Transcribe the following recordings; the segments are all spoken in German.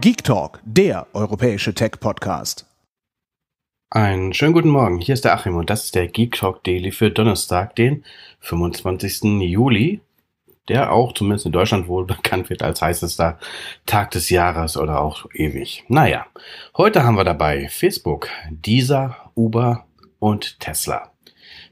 Geek Talk, der europäische Tech-Podcast. Einen schönen guten Morgen, hier ist der Achim und das ist der Geek Talk Daily für Donnerstag, den 25. Juli, der auch zumindest in Deutschland wohl bekannt wird als heißester Tag des Jahres oder auch ewig. Naja, heute haben wir dabei Facebook, Deezer, Uber und Tesla.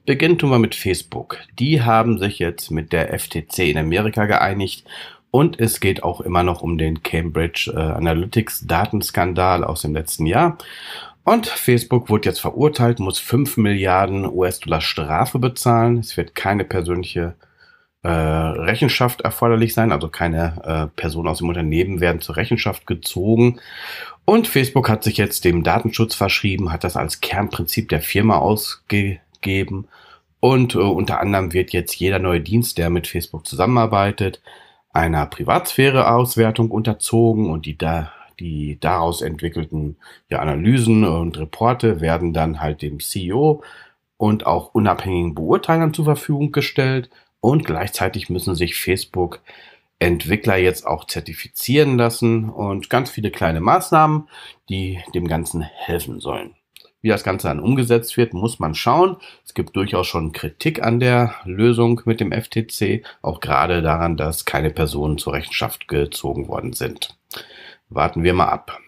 Beginnen tun wir mit Facebook. Die haben sich jetzt mit der FTC in Amerika geeinigt und es geht auch immer noch um den Cambridge äh, Analytics Datenskandal aus dem letzten Jahr. Und Facebook wurde jetzt verurteilt, muss 5 Milliarden US-Dollar Strafe bezahlen. Es wird keine persönliche äh, Rechenschaft erforderlich sein, also keine äh, Personen aus dem Unternehmen werden zur Rechenschaft gezogen. Und Facebook hat sich jetzt dem Datenschutz verschrieben, hat das als Kernprinzip der Firma ausgegeben. Und äh, unter anderem wird jetzt jeder neue Dienst, der mit Facebook zusammenarbeitet, einer Privatsphäre-Auswertung unterzogen und die da die daraus entwickelten ja, Analysen und Reporte werden dann halt dem CEO und auch unabhängigen Beurteilern zur Verfügung gestellt. Und gleichzeitig müssen sich Facebook Entwickler jetzt auch zertifizieren lassen und ganz viele kleine Maßnahmen, die dem Ganzen helfen sollen. Wie das Ganze dann umgesetzt wird, muss man schauen. Es gibt durchaus schon Kritik an der Lösung mit dem FTC, auch gerade daran, dass keine Personen zur Rechenschaft gezogen worden sind. Warten wir mal ab.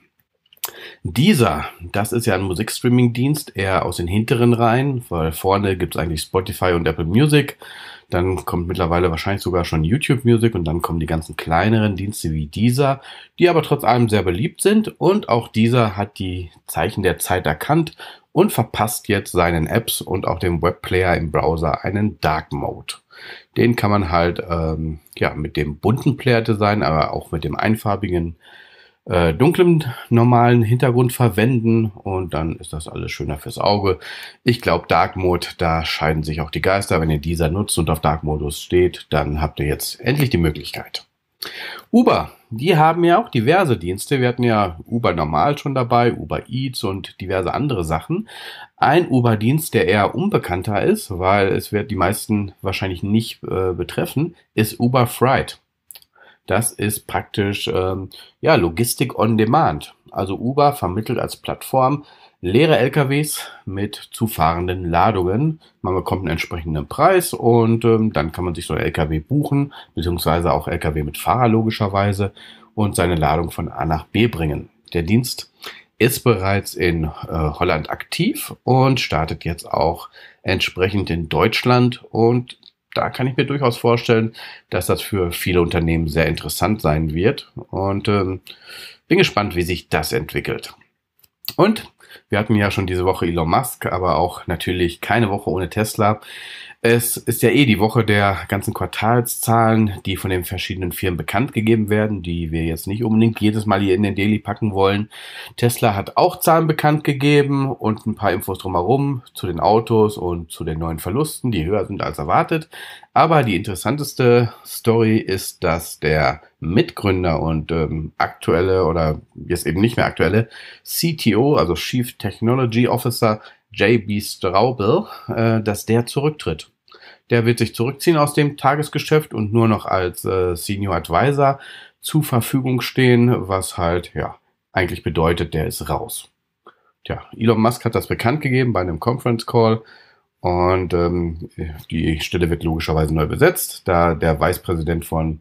Dieser, das ist ja ein Musikstreaming-Dienst, eher aus den hinteren Reihen, weil vorne gibt es eigentlich Spotify und Apple Music. Dann kommt mittlerweile wahrscheinlich sogar schon YouTube Music und dann kommen die ganzen kleineren Dienste wie dieser, die aber trotz allem sehr beliebt sind. Und auch dieser hat die Zeichen der Zeit erkannt und verpasst jetzt seinen Apps und auch dem Webplayer im Browser einen Dark Mode. Den kann man halt ähm, ja mit dem bunten Player-Design, aber auch mit dem einfarbigen äh, dunklem normalen Hintergrund verwenden und dann ist das alles schöner fürs Auge. Ich glaube, Dark Mode, da scheiden sich auch die Geister. Wenn ihr dieser nutzt und auf Dark Modus steht, dann habt ihr jetzt endlich die Möglichkeit. Uber, die haben ja auch diverse Dienste. Wir hatten ja Uber normal schon dabei, Uber Eats und diverse andere Sachen. Ein Uber-Dienst, der eher unbekannter ist, weil es wird die meisten wahrscheinlich nicht äh, betreffen, ist Uber Fright. Das ist praktisch ähm, ja, Logistik on Demand. Also Uber vermittelt als Plattform leere LKWs mit zu fahrenden Ladungen. Man bekommt einen entsprechenden Preis und ähm, dann kann man sich so ein LKW buchen, beziehungsweise auch LKW mit Fahrer logischerweise und seine Ladung von A nach B bringen. Der Dienst ist bereits in äh, Holland aktiv und startet jetzt auch entsprechend in Deutschland und da kann ich mir durchaus vorstellen, dass das für viele Unternehmen sehr interessant sein wird. Und ähm, bin gespannt, wie sich das entwickelt. Und wir hatten ja schon diese Woche Elon Musk, aber auch natürlich keine Woche ohne Tesla. Es ist ja eh die Woche der ganzen Quartalszahlen, die von den verschiedenen Firmen bekannt gegeben werden, die wir jetzt nicht unbedingt jedes Mal hier in den Daily packen wollen. Tesla hat auch Zahlen bekannt gegeben und ein paar Infos drumherum zu den Autos und zu den neuen Verlusten, die höher sind als erwartet. Aber die interessanteste Story ist, dass der Mitgründer und ähm, aktuelle oder jetzt eben nicht mehr aktuelle CTO, also Chief Technology Officer, JB Straubel, äh, dass der zurücktritt. Der wird sich zurückziehen aus dem Tagesgeschäft und nur noch als äh, Senior Advisor zur Verfügung stehen, was halt ja eigentlich bedeutet, der ist raus. Tja, Elon Musk hat das bekannt gegeben bei einem Conference Call und ähm, die Stelle wird logischerweise neu besetzt, da der Vicepräsident von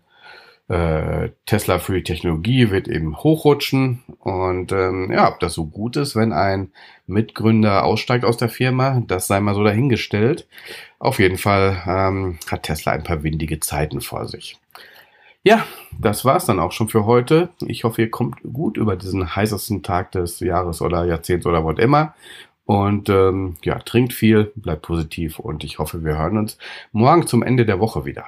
äh, Tesla für die Technologie wird eben hochrutschen. Und ähm, ja, ob das so gut ist, wenn ein Mitgründer aussteigt aus der Firma, das sei mal so dahingestellt. Auf jeden Fall ähm, hat Tesla ein paar windige Zeiten vor sich. Ja, das war's dann auch schon für heute. Ich hoffe, ihr kommt gut über diesen heißesten Tag des Jahres oder Jahrzehnts oder immer. Und ähm, ja, trinkt viel, bleibt positiv und ich hoffe, wir hören uns morgen zum Ende der Woche wieder.